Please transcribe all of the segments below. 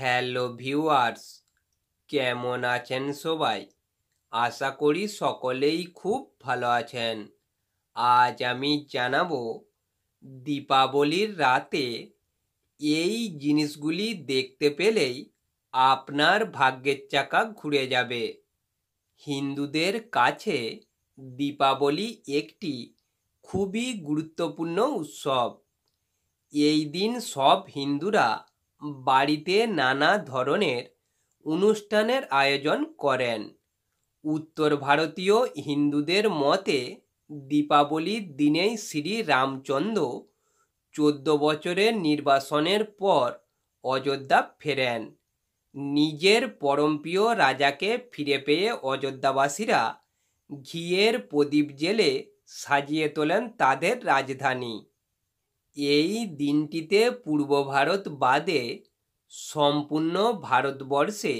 hello viewers কেমন আছেন সবাই আশা করি সকলেই খুব ভালো আছেন আজ আমি জানাবো দীপাবলির রাতে এই জিনিসগুলি দেখতে পেলেই আপনার ভাগ্যের চাকা ঘুরে যাবে হিন্দুদের কাছে দীপাবলি একটি খুবই গুরুত্বপূর্ণ উৎসব এই দিন সব হিন্দুরা বাড়িতে নানা ধরনের অনুষ্ঠানের আয়োজন করেন উত্তর ভারতীয় হিন্দুদের মতে দীপাবলির দিনেই শ্রী রামচন্দ্র চোদ্দ বছরের নির্বাসনের পর অযোধ্যা ফেরেন নিজের পরমপ্রিয় রাজাকে ফিরে পেয়ে অযোধ্যাবাসীরা ঘিয়ের প্রদীপ জেলে সাজিয়ে তোলেন তাদের রাজধানী এই দিনটিতে পূর্ব ভারত বাদে সম্পূর্ণ ভারতবর্ষে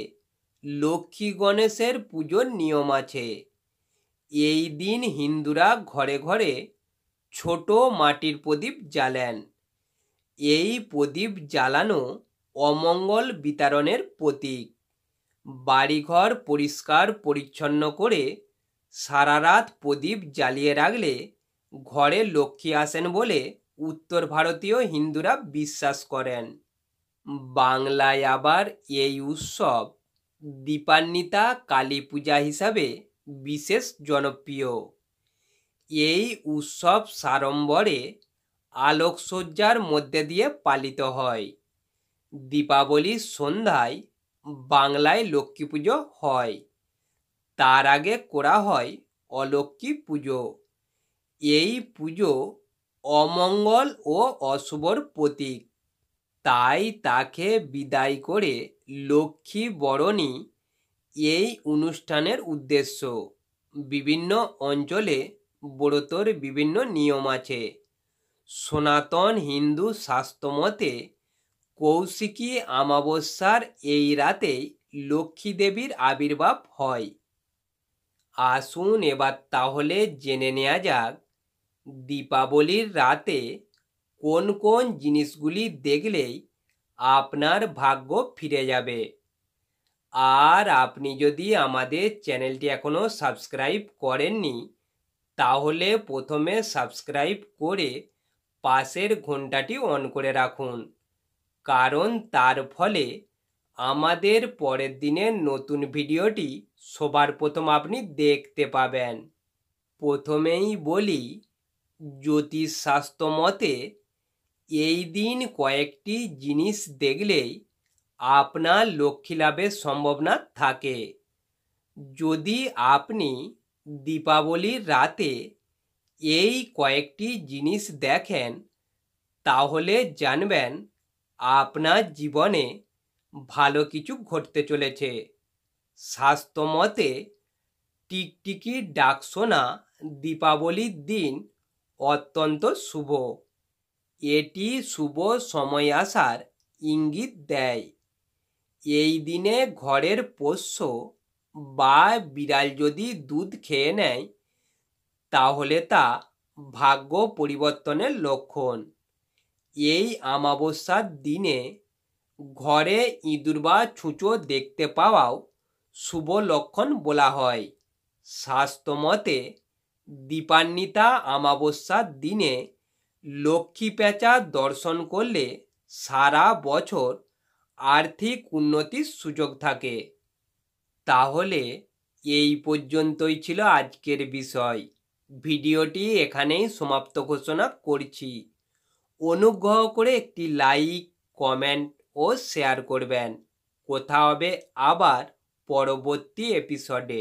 লক্ষ্মী গণেশের পুজোর নিয়ম আছে এই দিন হিন্দুরা ঘরে ঘরে ছোট মাটির প্রদীপ জ্বালেন এই প্রদীপ জ্বালানো অমঙ্গল বিতারণের প্রতীক বাড়িঘর পরিষ্কার পরিচ্ছন্ন করে সারা রাত প্রদীপ জ্বালিয়ে রাখলে ঘরে লক্ষ্মী আসেন বলে উত্তর ভারতীয় হিন্দুরা বিশ্বাস করেন বাংলায় আবার এই উৎসব দীপান্বিতা কালী পূজা হিসাবে বিশেষ জনপ্রিয় এই উৎসব সাড়ম্বরে আলোকসজ্জার মধ্যে দিয়ে পালিত হয় দীপাবলির সন্ধ্যায় বাংলায় লক্ষ্মী পুজো হয় তার আগে করা হয় অলক্ষ্মী পুজো এই পুজো অমঙ্গল ও অশুভর প্রতীক তাই তাকে বিদায় করে লক্ষ্মী বরণী এই অনুষ্ঠানের উদ্দেশ্য বিভিন্ন অঞ্চলে ব্রতর বিভিন্ন নিয়ম আছে সনাতন হিন্দু শাস্ত্রমতে কৌশিকী আমাবস্যার এই রাতেই লক্ষ্মী দেবীর আবির্ভাব হয় আসুন এবার তাহলে জেনে নেওয়া যাক দীপাবলির রাতে কোন কোন জিনিসগুলি দেখলেই আপনার ভাগ্য ফিরে যাবে আর আপনি যদি আমাদের চ্যানেলটি এখনও সাবস্ক্রাইব করেননি তাহলে প্রথমে সাবস্ক্রাইব করে পাশের ঘন্টাটি অন করে রাখুন কারণ তার ফলে আমাদের পরের দিনের নতুন ভিডিওটি সবার প্রথম আপনি দেখতে পাবেন প্রথমেই বলি জ্যোতিষশাস্ত্র মতে এই দিন কয়েকটি জিনিস দেখলেই আপনার লক্ষ্মী লাভের সম্ভাবনা থাকে যদি আপনি দীপাবলির রাতে এই কয়েকটি জিনিস দেখেন তাহলে জানবেন আপনার জীবনে ভালো কিছু ঘটতে চলেছে স্বাস্থ্যমতে টিকটিকি ডাক শোনা দীপাবলির দিন অত্যন্ত শুভ এটি শুভ সময় আসার ইঙ্গিত দেয় এই দিনে ঘরের পোষ্য বা বিড়াল যদি দুধ খেয়ে নেয় তাহলে তা ভাগ্য পরিবর্তনের লক্ষণ এই আমাবস্যার দিনে ঘরে ইঁদুর বা ছুঁচো দেখতে পাওয়াও শুভ লক্ষণ বলা হয় স্বাস্থ্যমতে দীপান্বিতা আমাবস্যার দিনে লক্ষ্মী প্যাঁচা দর্শন করলে সারা বছর আর্থিক উন্নতির সুযোগ থাকে তাহলে এই পর্যন্তই ছিল আজকের বিষয় ভিডিওটি এখানেই সমাপ্ত ঘোষণা করছি অনুগ্রহ করে একটি লাইক কমেন্ট ও শেয়ার করবেন কথা হবে আবার পরবর্তী এপিসোডে